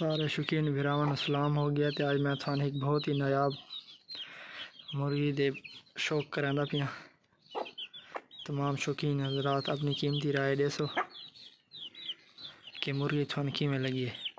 सारे शौकीन भिरावन सलाम हो गया तो अज मैं थान एक बहुत ही नायाब मुर्गी दे शौक करा पियाँ तमाम शौकीन हजरात अपनी कीमती राय दे सो कि मुर्गी थान किमें लगी है